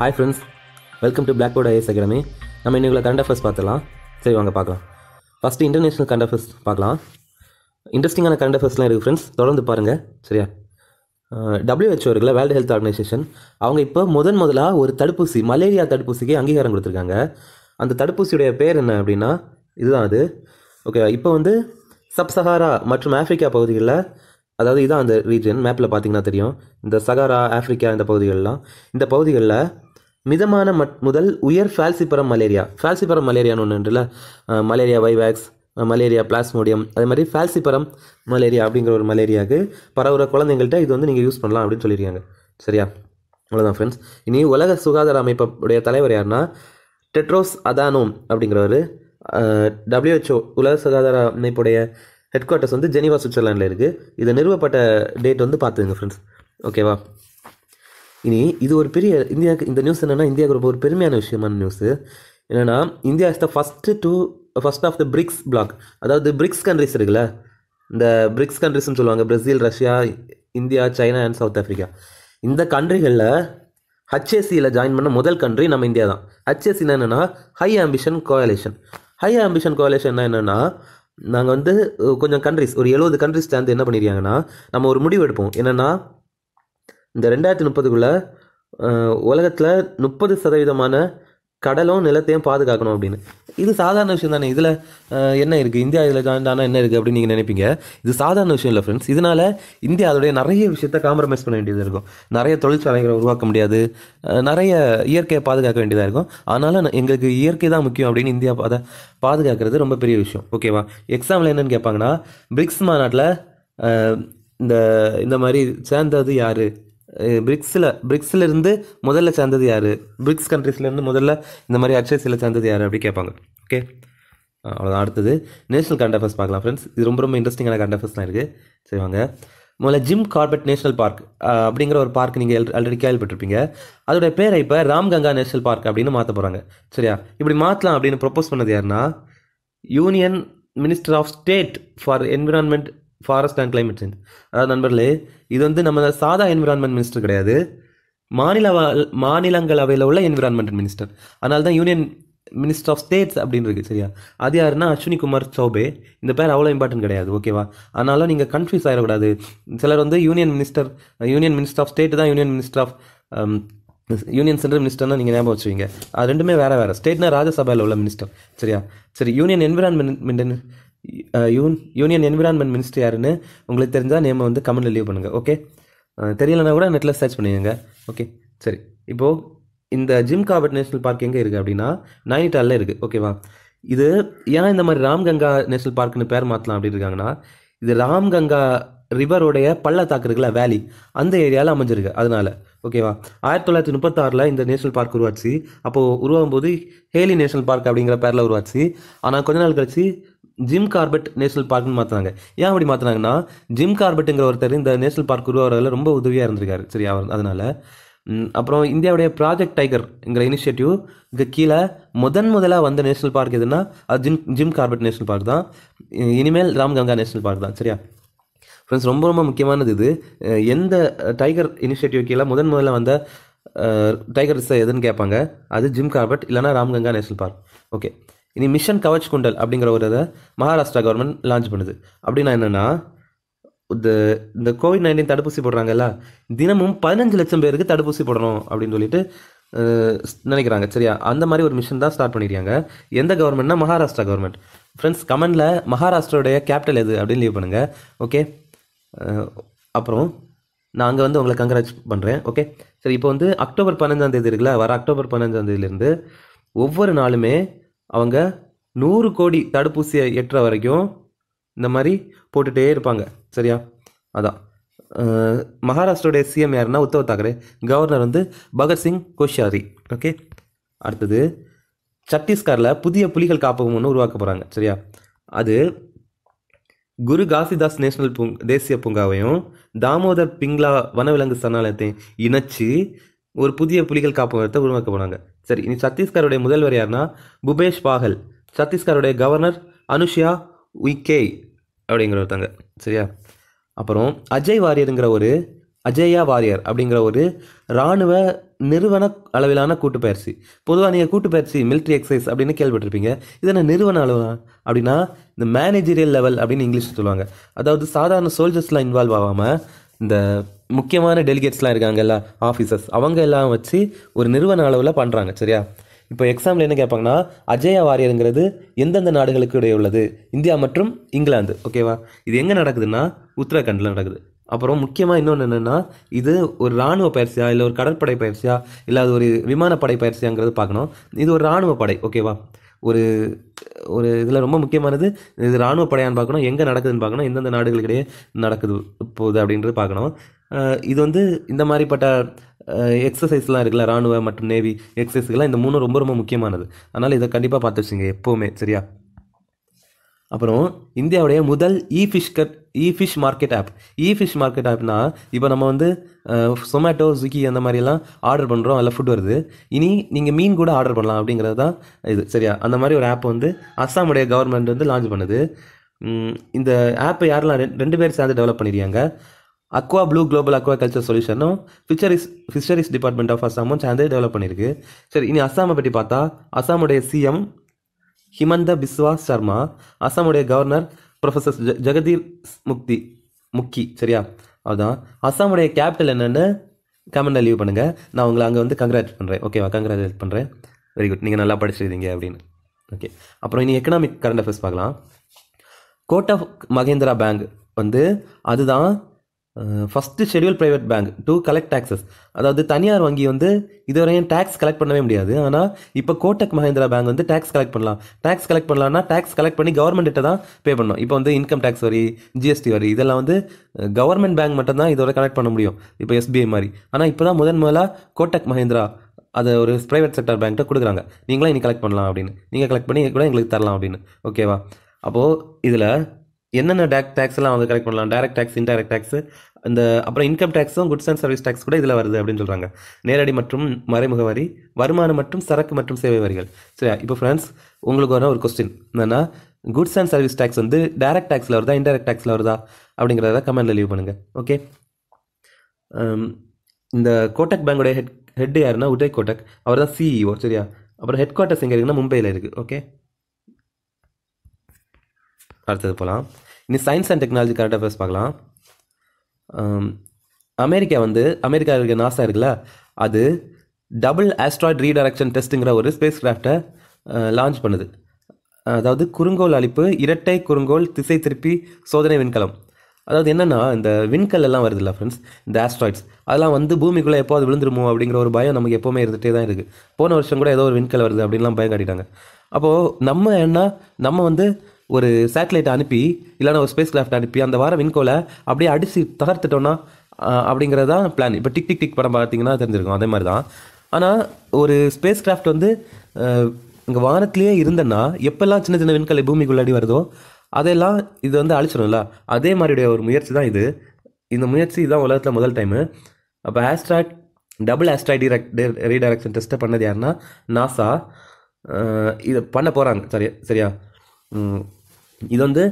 hi friends welcome to blackboard IAS academy நம்ம இன்றைக்குள்ள current affairs பார்த்துலாம் சரி வாங்க பார்க்கலாம் ஃபஸ்ட்டு இன்டர்நேஷ்னல் கரண்ட் அஃபேர்ஸ் பார்க்கலாம் இன்ட்ரெஸ்டிங்கான கரண்ட் அஃபேர்ஸ்லாம் இருக்குது ஃப்ரெண்ட்ஸ் தொடர்ந்து பாருங்கள் சரியா டபிள்யூஹெச்ஓ இருக்குல்ல வேர்ல்டு ஹெல்த் ஆர்கனைசேஷன் அவங்க இப்போ முதன் முதலாக ஒரு தடுப்பூசி மலேரியா தடுப்பூசிக்கு அங்கீகாரம் கொடுத்துருக்காங்க அந்த தடுப்பூசியுடைய பேர் என்ன அப்படின்னா இதுதான் அது ஓகே இப்போ வந்து சப் சஹாரா மற்றும் ஆஃப்ரிக்கா பகுதிகளில் அதாவது இதான் அந்த ரீஜன் மேப்பில் பார்த்தீங்கன்னா தெரியும் இந்த சகாரா ஆஃப்ரிக்கா இந்த பகுதிகளெலாம் இந்த பகுதிகளில் மிதமான மட் முதல் உயர் ஃபால்சிபரம் மலேரியா ஃபால்சிபரம் மலேரியான்னு ஒன்று ஒன்றுல மலேரியா வைவேக்ஸ் மலேரியா பிளாஸ்மோடியம் அதே மாதிரி ஃபால்சிபரம் மலேரியா அப்படிங்கிற ஒரு மலேரியாவுக்கு பரவுற குழந்தைங்கள்ட்ட இது வந்து நீங்கள் யூஸ் பண்ணலாம் அப்படின்னு சொல்லியிருக்காங்க சரியா அவ்வளோதான் ஃப்ரெண்ட்ஸ் இனி உலக சுகாதார அமைப்புடைய தலைவர் யாருன்னா டெட்ரோஸ் அதானோம் அப்படிங்கிறவர் டபிள்யூஹெச்ஓ உலக சுகாதார அமைப்புடைய ஹெட் குவார்ட்டர்ஸ் வந்து ஜெனிவா சுவிட்சர்லாண்டில் இருக்குது இதை நிறுவப்பட்ட டேட் வந்து பார்த்துங்க ஃப்ரெண்ட்ஸ் ஓகேவா இனி இது ஒரு பெரிய இந்தியாவுக்கு இந்த நியூஸ் என்னென்னா இந்தியாவுக்கு ரொம்ப ஒரு பெருமையான விஷயமான நியூஸு என்னென்னா India is the first to first of the BRICS bloc அதாவது பிரிக்ஸ் கண்ட்ரிஸ் இருக்குல்ல இந்த பிரிக்ஸ் கண்ட்ரிஸ்னு சொல்லுவாங்க Brazil Russia India China and South Africa இந்த கண்ட்ரிகளில் ஹச்ஏசியில் ஜாயின் பண்ண முதல் கண்ட்ரி நம்ம இந்தியா தான் ஹச்ஏசி என்னென்னா high ambition coalition high ambition coalition என்னென்னா நாங்கள் வந்து கொஞ்சம் கண்ட்ரிஸ் ஒரு எழுபது கண்ட்ரிஸ் சேர்ந்து என்ன பண்ணிடுறாங்கன்னா நம்ம ஒரு முடிவு எடுப்போம் என்னென்னா இந்த ரெண்டாயிரத்தி முப்பதுக்குள்ளே உலகத்தில் முப்பது சதவீதமான கடலும் நிலத்தையும் பாதுகாக்கணும் அப்படின்னு இது சாதாரண விஷயம் தானே இதில் என்ன இருக்குது இந்தியா இதில் ஜாயின் ஆனால் என்ன இருக்குது அப்படின்னு நீங்கள் நினைப்பீங்க இது சாதாரண விஷயம் இல்லை ஃப்ரெண்ட்ஸ் இதனால் இந்தியா அதோடைய நிறைய விஷயத்த காம்ப்ரமைஸ் பண்ண வேண்டியது இருக்கும் நிறைய தொழிற்சாலைகளை உருவாக்க முடியாது நிறைய இயற்கையை பாதுகாக்க வேண்டியதாக இருக்கும் அதனால் எங்களுக்கு இயற்கை தான் முக்கியம் அப்படின்னு இந்தியா அதை பாதுகாக்கிறது ரொம்ப பெரிய விஷயம் ஓகேவா எக்ஸாம்பிள் என்னென்னு கேட்பாங்கன்னா பிரிக்ஸ் மாநாட்டில் இந்த இந்த மாதிரி சேர்ந்தது யார் பிரிக்ஸில் பிரிக்ஸில் இருந்து முதல்ல சேர்ந்தது யார் பிரிக்ஸ் கண்ட்ரிஸ்லேருந்து முதல்ல இந்த மாதிரி இல்லை சேர்ந்தது யார் அப்படி கேட்பாங்க ஓகே அவ்வளோதான் அடுத்தது நேஷனல் கரண்ட் பார்க்கலாம் ஃப்ரெண்ட்ஸ் இது ரொம்ப ரொம்ப இன்ட்ரெஸ்டிங்கான கரண்ட் அஃபேர்ஸ்லாம் இருக்குது செய்வாங்க முதல்ல ஜிம் கார்பெட் நேஷனல் பார்க் அப்படிங்கிற ஒரு பார்க் நீங்கள் ஆல்ரெடி கேள்விப்பட்டிருப்பீங்க அதோடய பேரை இப்போ ராம்கங்கா நேஷனல் பார்க் அப்படின்னு மாற்ற போகிறாங்க சரியா இப்படி மாற்றலாம் அப்படின்னு ப்ரொப்போஸ் பண்ணது யாருன்னா union minister of state for environment forest and climate change அதாவது நண்பர்களே இது வந்து நம்ம சாதா என்விரான்மெண்ட் மினிஸ்டர் கிடையாது மாநில மாநிலங்களவையில் உள்ள என்விரான்மெண்ட் மினிஸ்டர் அதனால தான் யூனியன் மினிஸ்டர் ஆஃப் ஸ்டேட்ஸ் அப்படின்னு இருக்குது சரியா அது யாருன்னா அஸ்வினி குமார் சௌபே இந்த பேர் அவ்வளோ இம்பார்ட்டன்ட் கிடையாது ஓகேவா அதனால நீங்கள் கன்ஃபியூஸ் ஆகிடக்கூடாது சிலர் வந்து union minister union minister of state தான் union minister of union central மினிஸ்டர்னா நீங்கள் ஞாபகம் வச்சுவீங்க அது ரெண்டுமே வேறு வேறு ஸ்டேட்னா ராஜ்யசபாவில் உள்ள மினிஸ்டர் சரியா சரி union environment un union environment ministry யாருன்னு உங்களுக்கு தெரிஞ்சால் நேமை வந்து கமெண்டில் லீவ் பண்ணுங்கள் ஓகே தெரியலனா கூட நெட்டில் சர்ச் பண்ணிடுங்க ஓகே சரி இப்போது இந்த ஜிம் காபட் நேஷனல் பார்க் எங்கே இருக்குது அப்படின்னா நைனிடாலில் இருக்குது ஓகேவா இது ஏன் இந்த மாதிரி ராம்கங்கா நேஷனல் பார்க்குன்னு பேர் மாற்றலாம் அப்படி இருக்காங்கன்னா இது ராம்கங்கா ரிவருடைய பள்ளத்தாக்கு இருக்குல்ல வேலி அந்த ஏரியாவில் அமைஞ்சிருக்கு அதனால ஓகேவா ஆயிரத்தி தொள்ளாயிரத்தி முப்பத்தாறில் இந்த நேஷனல் பார்க் உருவாச்சு அப்போது உருவாகும் போது ஹேலி நேஷனல் பார்க் அப்படிங்கிற பேரில் உருவாச்சு ஆனால் கொஞ்ச நாள் கழிச்சு ஜிம் கார்பெட் நேஷனல் பார்க்னு மாற்றினாங்க ஏன் அப்படி மாற்றினாங்கன்னா ஜிம் கார்பெட்டுங்கிற ஒருத்தர் இந்த நேஷனல் பார்க் உருவாகிறதுல ரொம்ப உதவியாக இருந்திருக்காரு சரியா அதனால் அப்புறம் இந்தியாவுடைய ப்ராஜெக்ட் டைகர்ங்கிற இனிஷியேட்டிவ் இதுக்கு கீழே முதன் முதலாக வந்த நேஷனல் பார்க் எதுன்னா அது Jim Jim Corbett national park தான் இனிமேல் ராம்கங்கா நேஷனல் பார்க் தான் சரியா ஃப்ரெண்ட்ஸ் ரொம்ப ரொம்ப முக்கியமானது இது எந்த டைகர் இனிஷியேட்டிவ் கீழே முதன் முதல்ல வந்த டைகர் ரிசர்வ் எதுன்னு கேட்பாங்க அது ஜிம் கார்பட் இல்லைனா ராம்கங்கா நேஷனல் பார்க் ஓகே இனி மிஷன் கவச் குண்டல் அப்படிங்கிற ஒரு இதை மகாராஷ்டிரா கவர்மெண்ட் லான்ச் பண்ணுது அப்படின்னா என்னென்னா இந்த இந்த கோவிட் நைன்டீன் தடுப்பூசி போடுறாங்கல்ல தினமும் பதினஞ்சு லட்சம் பேருக்கு தடுப்பூசி போடணும் அப்படின்னு சொல்லிட்டு நினைக்கிறாங்க சரியா அந்த மாதிரி ஒரு மிஷன் தான் ஸ்டார்ட் பண்ணிருக்காங்க எந்த கவர்மெண்ட்னா மகாராஷ்டிரா கவர்மெண்ட் ஃப்ரெண்ட்ஸ் கமெண்டில் மகாராஷ்டிராவுடைய கேபிட்டல் எது அப்படின்னு லீவ் பண்ணுங்கள் ஓகே அப்புறம் நாங்கள் வந்து உங்களை கங்க்ராட்ஸ் பண்ணுறேன் ஓகே சரி இப்போ வந்து அக்டோபர் பதினஞ்சாந்தேதி இருக்குல்ல வர அக்டோபர் பதினஞ்சாந்தேதியிலேருந்து ஒவ்வொரு நாளுமே அவங்க நூறு கோடி தடுப்பூசியை எட்டுற வரைக்கும் இந்த மாதிரி போட்டுகிட்டே இருப்பாங்க சரியா அதான் மகாராஷ்டிரோடைய சிஎம் யாருன்னா உத்தவ் தாக்கரே கவர்னர் வந்து பகத்சிங் கோஷியாரி ஓகே அடுத்தது சத்தீஸ்கரில் புதிய புலிகள் காப்பகம் ஒன்று உருவாக்க போகிறாங்க சரியா அது குரு காசிதாஸ் நேஷனல் பூங் தேசிய பூங்காவையும் தாமோதர் பிங்லா வனவிலங்கு சரணாலயத்தையும் இணைச்சு ஒரு புதிய புலிகள் காப்பகத்தை உருவாக்க போனாங்க சரி இனி சத்தீஸ்கருடைய முதல்வர் யாருன்னா புபேஷ் பாகல் சத்தீஸ்கருடைய கவர்னர் அனுஷியா உய்கே அப்படிங்கிற ஒருத்தங்க சரியா அப்புறம் அஜய் வாரியருங்கிற ஒரு அஜயா வாரியர் அப்படிங்கிற ஒரு இராணுவ நிறுவன அளவிலான கூட்டுப்பயிற்சி பொதுவாக நீங்கள் கூட்டுப்பயிற்சி மிலிட்ரி எக்ஸசைஸ் அப்படின்னு கேள்விப்பட்டிருப்பீங்க இது என்ன நிறுவன அளவு அப்படின்னா இந்த மேனேஜரியல் லெவல் அப்படின்னு இங்கிலீஷ் சொல்லுவாங்க அதாவது சாதாரண சோல்ஜர்ஸ்லாம் இன்வால்வ் ஆகாமல் இந்த முக்கியமான டெலிகேட்ஸ்லாம் இருக்காங்க எல்லாம் ஆஃபீஸர்ஸ் அவங்க எல்லாம் வச்சு ஒரு நிறுவன அளவில் பண்ணுறாங்க சரியா இப்போ எக்ஸாம்பிள் என்ன கேட்பாங்கன்னா அஜயா வாரியருங்கிறது எந்தெந்த நாடுகளுக்கு இடையே உள்ளது இந்தியா மற்றும் இங்கிலாந்து ஓகேவா இது எங்கே நடக்குதுன்னா உத்தரகாண்டில் நடக்குது அப்புறம் முக்கியமாக இன்னொன்று என்னென்னா இது ஒரு இராணுவ பயிற்சியா இல்லை ஒரு கடற்படை பயிற்சியா இல்லை அது ஒரு விமானப்படை பயிற்சியாங்கிறது பார்க்கணும் இது ஒரு இராணுவ படை ஓகேவா ஒரு ஒரு இதில் ரொம்ப முக்கியமானது இது இராணுவ படையான்னு பார்க்கணும் எங்கே நடக்குதுன்னு பார்க்கணும் எந்தெந்த நாடுகளுக்கிடையே நடக்குது போகுது அப்படின்றது பார்க்கணும் இது வந்து இந்த மாதிரிப்பட்ட எக்ஸசைஸ்லாம் இருக்குல்ல இராணுவ மற்றும் நேவி எக்ஸசைஸ்கெலாம் இந்த மூணு ரொம்ப ரொம்ப முக்கியமானது அதனால் இதை கண்டிப்பாக பார்த்து வச்சுங்க எப்போவுமே சரியா அப்புறம் இந்தியாவுடைய முதல் இ ஃபிஷ்கட் e fish market app e fish market ஆப்னா இப்போ நம்ம வந்து சொமேட்டோ ஸ்விக்கி அந்த மாதிரிலாம் ஆர்டர் பண்ணுறோம் அதில் ஃபுட் வருது இனி நீங்கள் மீன் கூட ஆர்டர் பண்ணலாம் அப்படிங்கிறது தான் இது சரியா அந்த மாதிரி ஒரு ஆப் வந்து அஸ்ஸாமுடைய கவர்மெண்ட் வந்து லான்ச் பண்ணுது இந்த ஆப்பை யாரெல்லாம் ரெண்டு பேர் சேர்ந்து டெவலப் பண்ணிருக்காங்க aqua blue global aquaculture சொல்யூஷனும் ஃபிஷரிஸ் ஃபிஷரிஸ் டிபார்ட்மெண்ட் ஆஃப் அஸ்ஸாமும் சேர்ந்து டெவலப் பண்ணியிருக்கு சரி இனி அஸ்ஸாமை பற்றி பார்த்தா அஸ்ஸாமுடைய சிஎம் ஹிமந்த பிஸ்வா சர்மா அஸ்ஸாமுடைய கவர்னர் ப்ரொஃபஸர் ஜ ஜெகதீர் முக்தி முக்கி சரியா அதுதான் அஸ்ஸாமுடைய கேபிட்டல் என்னென்னு கமெண்டில் லீவ் பண்ணுங்கள் நான் உங்களை அங்கே வந்து கங்க்ராச்சுலேட் பண்ணுறேன் ஓகேவா கங்க்ராச்சுலேட் பண்ணுறேன் வெரி குட் நீங்கள் நல்லா படிச்சிருக்கீங்க அப்படின்னு ஓகே அப்புறம் இனி எக்கனாமிக் கரண்ட் அஃபேர்ஸ் பார்க்கலாம் கோட் ஆஃப் மகேந்திரா பேங்க் வந்து அதுதான் first schedule private bank to collect taxes அதாவது தனியார் வங்கி வந்து இதுவரையும் டேக்ஸ் கலெக்ட் பண்ணவே முடியாது ஆனால் இப்போ கோட்டக் மஹேந்திரா பேங்க் வந்து டேக்ஸ் கலெக்ட் பண்ணலாம் டேக்ஸ் கலெக்ட் பண்ணலாம்னா டேக்ஸ் கலெக்ட் பண்ணி கவர்மெண்ட்டை தான் பே பண்ணணும் இப்போ வந்து இன்கம் டேக்ஸ் வரி ஜிஎஸ்டி வரி இதெல்லாம் வந்து கவர்மெண்ட் பேங்க் மட்டும்தான் இதோட கலெக்ட் பண்ண முடியும் இப்போ எஸ்பிஐ மாதிரி ஆனால் இப்போ தான் முதன் முதலாக கோட்டக் மஹேந்திரா அதை ஒரு ப்ரைவேட் செக்டர் பேங்க்கிட்ட கொடுக்குறாங்க நீங்களும் இனி கலெக்ட் பண்ணலாம் அப்படின்னு நீங்கள் கலெக்ட் பண்ணி கூட எங்களுக்கு தரலாம் அப்படின்னு ஓகேவா அப்போது இதில் என்னென்ன டேக் டேக்ஸ்லாம் அவங்க கலெக்ட் பண்ணலாம் டேரக்ட் டேக்ஸ் இன்டைரக்ட் டேக்ஸ் இந்த அப்புறம் இன்கம் டேக்ஸும் குட்ஸ் அண்ட் சர்வீஸ் டேக்ஸ் கூட இதில் வருது அப்படின்னு சொல்கிறாங்க நேரடி மற்றும் மறைமுக வரி வருமானம் மற்றும் சரக்கு மற்றும் சேவை வரிகள் சரியா இப்போ ஃப்ரெண்ட்ஸ் உங்களுக்கு வர ஒரு கொஸ்டின் என்னென்னா குட்ஸ் அண்ட் சர்வீஸ் டேக்ஸ் வந்து டேரக்ட் டேக்ஸில் வருதா இன்டெரக்ட் டேக்ஸில் வருதா அப்படிங்கிறத கமெண்டில் லீவ் பண்ணுங்கள் ஓகே இந்த கோட்டக் பேங்குடைய ஹெட் ஹெட் யாருன்னா உதய் கோட்டக் அவர் தான் சிஇஓ e சரியா அப்புறம் ஹெட் குவார்ட்டர்ஸ் எங்கே இருக்குன்னா மும்பையில் இருக்குது ஓகே அடுத்தது போகலாம் இனி சயின்ஸ் அண்ட் டெக்னாலஜி கரெக்டாக அஃபேர்ஸ் பார்க்கலாம் அமெரிக்கா வந்து அமெரிக்கா இருக்க நாசா இருக்குல்ல அது டபுள் ஆஸ்ட்ராய்ட் ரீடைரக்ஷன் டெஸ்ட்டுங்கிற ஒரு ஸ்பேஸ் கிராஃப்டை லான்ச் பண்ணுது அதாவது குறுங்கோல் அழிப்பு இரட்டை குறுங்கோல் திசை திருப்பி சோதனை விண்கலம் அதாவது என்னென்னா இந்த விண்கல் எல்லாம் வருது இல்லை ஃப்ரெண்ட்ஸ் இந்த ஆஸ்ட்ராய்ட்ஸ் அதெல்லாம் வந்து பூமிக்குள்ளே எப்போ அது விழுந்துருமோ அப்படிங்கிற ஒரு பயம் நமக்கு எப்போவுமே இருந்துகிட்டே தான் இருக்குது போன வருஷம் கூட ஏதோ ஒரு விண்கல் வருது அப்படின்லாம் பயம் காட்டிட்டாங்க அப்போது நம்ம என்ன நம்ம வந்து ஒரு சேட்டலைட் அனுப்பி இல்லைன்னா ஒரு ஸ்பேஸ் கிராஃப்ட் அனுப்பி அந்த வார விண்கோலை அப்படியே அடித்து தகர்த்துட்டோம்னா அப்படிங்கிறது தான் பிளான் இப்போ டிக் டிக் டிக் படம் பார்த்தீங்கன்னா தெரிஞ்சிருக்கும் அதே மாதிரி தான் ஆனால் ஒரு ஸ்பேஸ் கிராஃப்ட் வந்து இங்கே வாரத்திலேயே இருந்தேன்னா எப்பெல்லாம் சின்ன சின்ன விண்கலை பூமிக்குள்ளாடி வருதோ அதெல்லாம் இது வந்து அழிச்சிடும்ல அதே மாதிரியுடைய ஒரு முயற்சி தான் இது இந்த முயற்சி இதுதான் உலகத்தில் முதல் டைமு அப்போ asteroid double asteroid direct redirection டெஸ்ட்டை பண்ணது யாருன்னா நாசா இதை பண்ண போகிறாங்க சரியா சரியா இது வந்து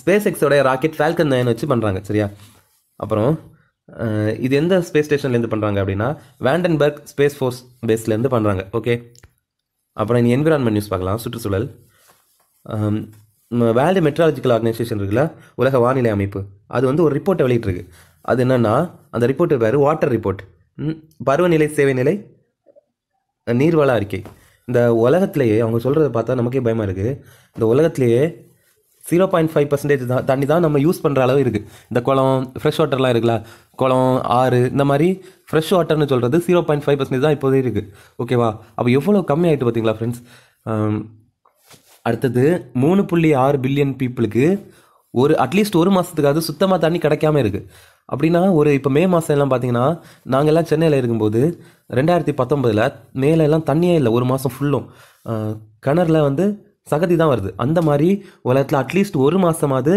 ஸ்பேஸ் எக்ஸோடைய ராக்கெட் ஃபால்கன் நைன் வச்சு பண்ணுறாங்க சரியா அப்புறம் இது எந்த ஸ்பேஸ் ஸ்டேஷன்லேருந்து பண்ணுறாங்க அப்படின்னா வேண்டன்பர்க் ஸ்பேஸ் ஃபோர்ஸ் பேஸ்லேருந்து பண்ணுறாங்க ஓகே அப்புறம் இனி என்விரான்மெண்ட் நியூஸ் பார்க்கலாம் சுற்றுச்சூழல் வேர்ல்டு மெட்ராலஜிக்கல் ஆர்கனைசேஷன் இருக்குல்ல உலக வானிலை அமைப்பு அது வந்து ஒரு ரிப்போர்ட்டை வெளியிட்டிருக்கு அது என்னென்னா அந்த ரிப்போர்ட்டு பேர் வாட்டர் ரிப்போர்ட் பருவநிலை சேவை நிலை நீர்வள அறிக்கை இந்த உலகத்திலேயே அவங்க சொல்கிறத பார்த்தா நமக்கே பயமாக இருக்குது இந்த உலகத்திலேயே ஜீரோ பாயிண்ட் ஃபைவ் பர்சன்டேஜ் தான் தண்ணி தான் நம்ம யூஸ் பண்ணுற அளவு இருக்குது இந்த குளம் ஃப்ரெஷ் வாட்டர்லாம் இருக்குல்ல குளம் ஆறு இந்த மாதிரி ஃப்ரெஷ் வாட்டர்னு சொல்கிறது ஜீரோ பாயிண்ட் ஃபைவ் பர்சன்டேஜ் தான் இப்போதே இருக்குது ஓகேவா அப்போ எவ்வளோ கம்மியாகிட்டு பார்த்தீங்களா ஃப்ரெண்ட்ஸ் அடுத்தது மூணு புள்ளி ஆறு பில்லியன் பீப்புளுக்கு ஒரு அட்லீஸ்ட் ஒரு மாதத்துக்காவது சுத்தமாக தண்ணி கிடைக்காம இருக்குது அப்படின்னா ஒரு இப்போ மே மாதம் எல்லாம் பார்த்தீங்கன்னா நாங்கள்லாம் சென்னையில் இருக்கும்போது ரெண்டாயிரத்தி பத்தொம்பதில் மேலெல்லாம் தண்ணியே இல்லை ஒரு மாதம் ஃபுல்லும் கிணறுல வந்து சகதி தான் வருது அந்த மாதிரி உலகத்தில் அட்லீஸ்ட் ஒரு மாதமாவது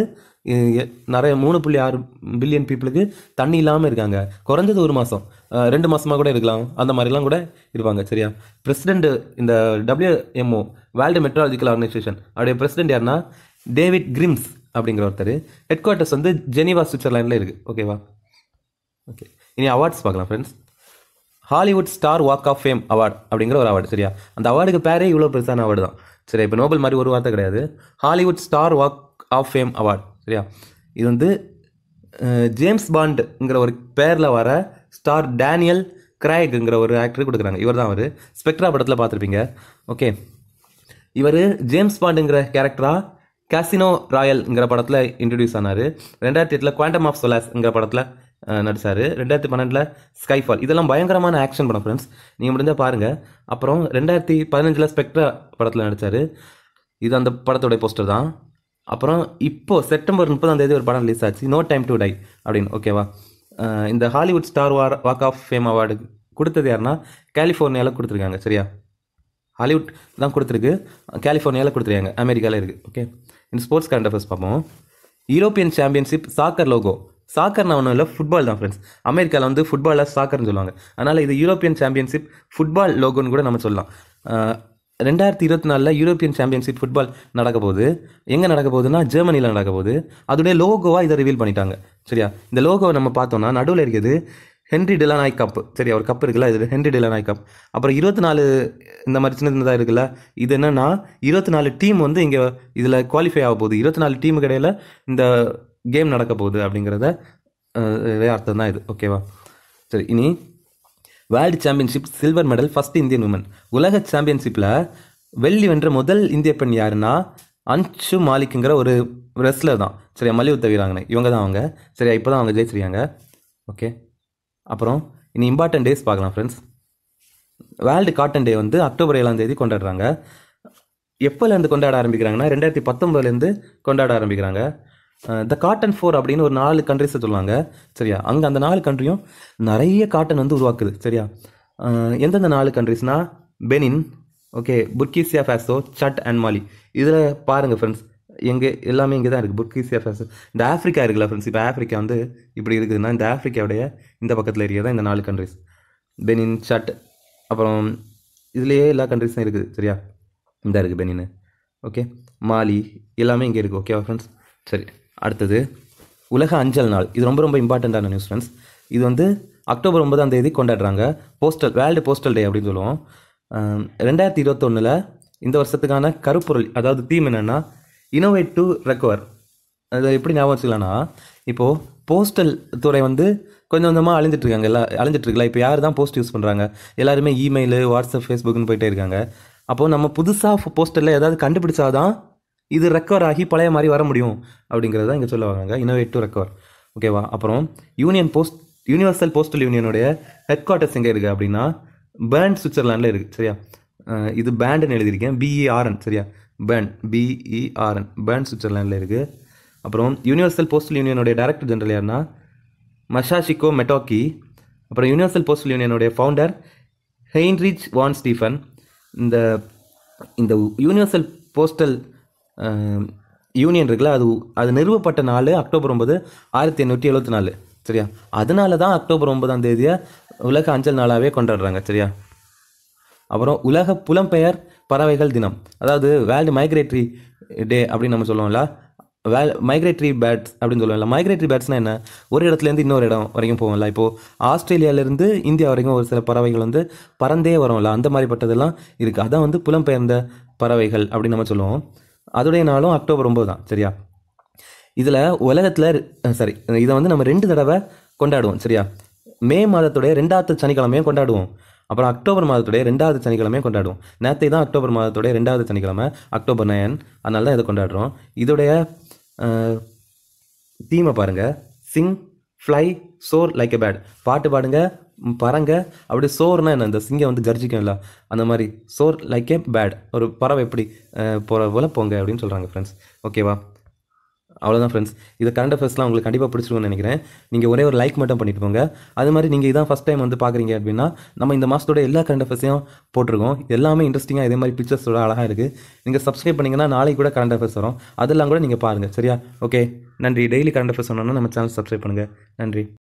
நிறைய மூணு புள்ளி ஆறு பில்லியன் பீப்புளுக்கு தண்ணி இல்லாமல் இருக்காங்க குறைஞ்சது ஒரு மாதம் ரெண்டு மாதமாக கூட இருக்கலாம் அந்த மாதிரிலாம் கூட இருப்பாங்க சரியா பிரசிடெண்ட் இந்த டபிள்யூஎம்ஓ வேர்ல்டு மெட்ரலாஜிக்கல் ஆர்கனைசேஷன் அவருடைய பிரசிடெண்ட் யாருன்னா டேவிட் கிரிம்ஸ் அப்படிங்கிற ஒருத்தர் ஹெட் குவார்ட்டர்ஸ் வந்து ஜெனீவா சுவிட்சர்லேண்டில் இருக்குது ஓகேவா ஓகே இனி அவார்ட்ஸ் பார்க்கலாம் friends Hollywood star walk of fame award அப்படிங்கிற ஒரு அவார்டு சரியா அந்த அவார்டுக்கு பேரே இவ்வளோ பெருசான அவார்டு தான் சரியா இப்போ நோபல் மாதிரி ஒரு வார்த்தை கிடையாது Hollywood star walk of fame award சரியா இது வந்து ஜேம்ஸ் பாண்டுங்கிற ஒரு பேரில் வர ஸ்டார் டேனியல் கிராயக்குங்கிற ஒரு ஆக்டர் கொடுக்குறாங்க இவர் தான் அவர் ஸ்பெக்ட்ரா படத்தில் பார்த்துருப்பீங்க ஓகே இவர் ஜேம்ஸ் பாண்டுங்கிற கேரக்டராக கேசினோ ராயல்ங்கிற படத்தில் இன்ட்ரடியூஸ் ஆனார் ரெண்டாயிரத்தி எட்டில் குவாண்டம் ஆஃப் சொலாஸ்ங்கிற படத்தில் நடிச்சார் ரெண்டாயிரத்தி பன்னெண்டில் ஸ்கைஃபால் இதெல்லாம் பயங்கரமான ஆக்ஷன் படம் ஃப்ரெண்ட்ஸ் நீங்கள் முடிஞ்சால் பாருங்கள் அப்புறம் ரெண்டாயிரத்தி பதினஞ்சில் ஸ்பெக்ட்ரா படத்தில் நடித்தார் இது அந்த படத்தோடைய போஸ்டர் தான் அப்புறம் இப்போது செப்டம்பர் முப்பதாந்தேதி ஒரு படம் ரிலீஸ் ஆச்சு நோ டைம் டு டை அப்படின்னு ஓகேவா இந்த Hollywood star war walk of fame award கொடுத்தது யாருன்னா கலிஃபோர்னியாவில் கொடுத்துருக்காங்க சரியா ஹாலிவுட் தான் கொடுத்துருக்கு கலிஃபோர்னியாவில் கொடுத்துருக்காங்க அமெரிக்காவில் இருக்குது ஓகே இந்த ஸ்போர்ட்ஸ் கரண்ட் அஃபேர்ஸ் பார்ப்போம் யூரோப்பியன் சாம்பியன்ஷிப் சாக்கர் லோகோ சாக்கர்னா ஒன்றும் இல்லை ஃபுட்பால் தான் ஃப்ரெண்ட்ஸ் அமெரிக்காவில் வந்து ஃபுட்பாலாக சாக்கர்னு சொல்லுவாங்க அதனால் இது யூரோப்பியன் சாம்பியன்ஷிப் ஃபுட்பால் லோகோன்னு கூட நம்ம சொல்லலாம் ரெண்டாயிரத்தி இருபத்தி நாலில் யூரோப்பியன் சாம்பியன்ஷிப் ஃபுட்பால் நடக்க போகுது எங்கே நடக்க போகுதுன்னா ஜெர்மனியில் நடக்க போகுது அதோடைய லோகோவாக இதை ரிவீல் பண்ணிட்டாங்க சரியா இந்த லோகோவை நம்ம பார்த்தோம்னா நடுவில் இருக்குது ஹென்ரி டெலானாய் கப் சரியா ஒரு கப் இருக்குல்ல இது ஹென்ரி டெலானாய் கப் அப்புறம் இருபத்தி நாலு இந்த மாதிரி சின்ன சின்னதாக இருக்குல்ல இது என்னென்னா இருபத்தி நாலு டீம் வந்து இங்கே இதில் குவாலிஃபை ஆக போகுது இருபத்தி நாலு டீமுக்கு இடையில் இந்த கேம் நடக்க போகுது அப்படிங்கிறத அர்த்தம் தான் இது ஓகேவா சரி இனி world championship silver medal first Indian woman உலக சாம்பியன்ஷிப்பில் வெள்ளி வென்ற முதல் இந்திய பெண் யாருன்னா அன்சு மாலிக்குங்கிற ஒரு ரெஸ்லர் தான் சரியா மல்யுத்த வீராங்கனை இவங்க தான் அவங்க சரியா இப்போ தான் அவங்க ஜெயிச்சிருக்காங்க ஓகே அப்புறம் இனி இம்பார்ட்டன் டேஸ் பார்க்கலாம் ஃப்ரெண்ட்ஸ் வேர்ல்டு காட்டன் டே வந்து அக்டோபர் ஏழாம் தேதி கொண்டாடுறாங்க எப்போலேருந்து கொண்டாட ஆரம்பிக்கிறாங்கன்னா ரெண்டாயிரத்தி பத்தொம்பதுலேருந்து கொண்டாட ஆரம்பிக்கிறாங்க த காட்டன் ஃபோர் அப்படின்னு ஒரு நாலு கண்ட்ரிஸை சொல்லுவாங்க சரியா அங்கே அந்த நாலு கண்ட்ரியும் நிறைய காட்டன் வந்து உருவாக்குது சரியா எந்தெந்த நாலு கண்ட்ரிஸ்னா Benin okay Burkina Faso Chad and Mali இதில் பாருங்கள் ஃப்ரெண்ட்ஸ் எங்கே எல்லாமே இங்கே தான் இருக்குது புர்கிசியா ஃபேஸோ இந்த ஆஃப்ரிக்கா இருக்குல்ல ஃப்ரெண்ட்ஸ் இப்போ ஆஃப்ரிக்கா வந்து இப்படி இருக்குதுன்னா இந்த ஆஃப்ரிக்காவுடைய இந்த பக்கத்தில் தான் இந்த நாலு கண்ட்ரிஸ் பெனின் சட் அப்புறம் இதுலேயே எல்லா கண்ட்ரிஸும் இருக்குது சரியா இந்த இருக்குது பெனின்னு ஓகே மாலி எல்லாமே இங்கே இருக்குது ஓகேவா ஃப்ரெண்ட்ஸ் சரி அடுத்தது உலக அஞ்சல் நாள் இது ரொம்ப ரொம்ப இம்பார்ட்டண்ட்டான நியூஸ் ஃப்ரெண்ட்ஸ் இது வந்து அக்டோபர் ஒன்பதாம் தேதி கொண்டாடுறாங்க போஸ்டல் வேர்ல்டு போஸ்டல் டே அப்படின்னு சொல்லுவோம் ரெண்டாயிரத்தி இருபத்தொன்னில் இந்த வருஷத்துக்கான கருப்பொருள் அதாவது தீம் என்னென்னா இனோவேட் டு ரெக்கவர் அது எப்படி ஞாபகம் வச்சுக்கலாம்னா இப்போது போஸ்டல் துறை வந்து கொஞ்சம் கொஞ்சமாக அழிஞ்சிட்ருக்காங்க எல்லா அழிஞ்சிட்ருக்கல இப்போ யார் தான் போஸ்ட் யூஸ் பண்ணுறாங்க எல்லாருமே இமெயிலு வாட்ஸ்அப் ஃபேஸ்புக்குன்னு போயிட்டே இருக்காங்க அப்போது நம்ம புதுசாக போஸ்டலில் ஏதாவது கண்டுபிடிச்சா தான் இது ரெக்கவர் ஆகி பழைய மாதிரி வர முடியும் அப்படிங்கிறது தான் இங்கே சொல்ல வராங்க இனோவேட் டு ரெக்கவர் ஓகேவா அப்புறம் யூனியன் போஸ்ட் யூனிவர்சல் போஸ்டல் யூனியனுடைய ஹெட் குவார்ட்டர்ஸ் எங்கே இருக்குது அப்படின்னா பேண்ட் சுவிட்சர்லாண்டில் இருக்குது சரியா இது பேண்டுன்னு எழுதியிருக்கேன் பிஇஆர்என் e சரியா பேண்ட் பிஇஆர்என் பேண்ட் சுவிட்சர்லாண்டில் இருக்குது அப்புறம் யூனிவர்சல் போஸ்டல் யூனியனுடைய டைரக்டர் ஜென்ரல் யாருன்னா மஷாஷிகோ மெட்டோக்கி அப்புறம் யூனிவர்சல் போஸ்டல் யூனியனுடைய ஃபவுண்டர் ஹெயின்ரிச் வான் ஸ்டீஃபன் இந்த இந்த யூனிவர்சல் போஸ்டல் யூனியன் இருக்குல்ல அது அது நிறுவப்பட்ட நாள் அக்டோபர் ஒன்பது ஆயிரத்தி எண்ணூற்றி எழுபத்தி நாலு சரியா அதனால தான் அக்டோபர் ஒன்பதாம் தேதியை உலக அஞ்சல் நாளாகவே கொண்டாடுறாங்க சரியா அப்புறம் உலக புலம்பெயர் பறவைகள் தினம் அதாவது வேர்ல்டு மைக்ரேட்ரி டே அப்படின்னு நம்ம சொல்லுவோம்ல வே மைக்ரேட்ரி பேட்ஸ் அப்படின்னு சொல்லுவோம்ல மைக்ரேட்ரி பேட்ஸ்னால் என்ன ஒரு இடத்துலேருந்து இன்னொரு இடம் வரைக்கும் போவோம்ல இப்போது ஆஸ்திரேலியாவிலேருந்து இந்தியா வரைக்கும் ஒரு சில பறவைகள் வந்து பறந்தே வரும்ல அந்த மாதிரிப்பட்டதெல்லாம் இருக்குது அதான் வந்து புலம்பெயர்ந்த பறவைகள் அப்படின்னு நம்ம சொல்லுவோம் அதோடைய நாளும் அக்டோபர் ஒம்பது தான் சரியா இதில் உலகத்தில் சாரி இதை வந்து நம்ம ரெண்டு தடவை கொண்டாடுவோம் சரியா மே மாதத்துடைய ரெண்டாவது சனிக்கிழமையும் கொண்டாடுவோம் அப்புறம் அக்டோபர் மாதத்துடைய ரெண்டாவது சனிக்கிழமையும் கொண்டாடுவோம் நேற்றை தான் அக்டோபர் மாதத்துடைய ரெண்டாவது சனிக்கிழமை அக்டோபர் நயன் அதனால தான் இதை கொண்டாடுறோம் இதோடைய தீமை பாருங்கள் sing fly soar like a bird பாட்டு பாடுங்க பறங்க அப்படியே சோர்னா என்ன இந்த சிங்கம் வந்து கர்ஜிக்கும்ல அந்த மாதிரி சோர் லைக் ஏ பேட் ஒரு பறவை எப்படி போகிற போல போங்க அப்படின்னு சொல்கிறாங்க ஃப்ரெண்ட்ஸ் ஓகேவா அவ்வளோதான் ஃப்ரெண்ட்ஸ் இது கரண்ட் அஃபேர்ஸ்லாம் உங்களுக்கு கண்டிப்பாக பிடிச்சிருக்கும்னு நினைக்கிறேன் நீங்கள் ஒரே ஒரு லைக் மட்டும் பண்ணிட்டு போங்க அது மாதிரி நீங்கள் இதான் ஃபஸ்ட் டைம் வந்து பார்க்குறீங்க அப்படின்னா நம்ம இந்த மாதத்தோட எல்லா கரண்ட் அஃபேர்ஸையும் போட்டிருக்கோம் எல்லாமே இன்ட்ரெஸ்டிங்காக இதே மாதிரி பிக்சர்ஸோட அழகாக இருக்குது நீங்கள் சப்ஸ்கிரைப் பண்ணிங்கன்னா நாளைக்கு கூட கரண்ட் அஃபேர்ஸ் வரும் அதெல்லாம் கூட நீங்கள் பாருங்கள் சரியா ஓகே நன்றி டெய்லி கரண்ட் அஃபேர்ஸ் சொன்னோன்னா நம்ம சேனல் சப்ஸ்கிரைப் பண்ணுங்கள் நன்றி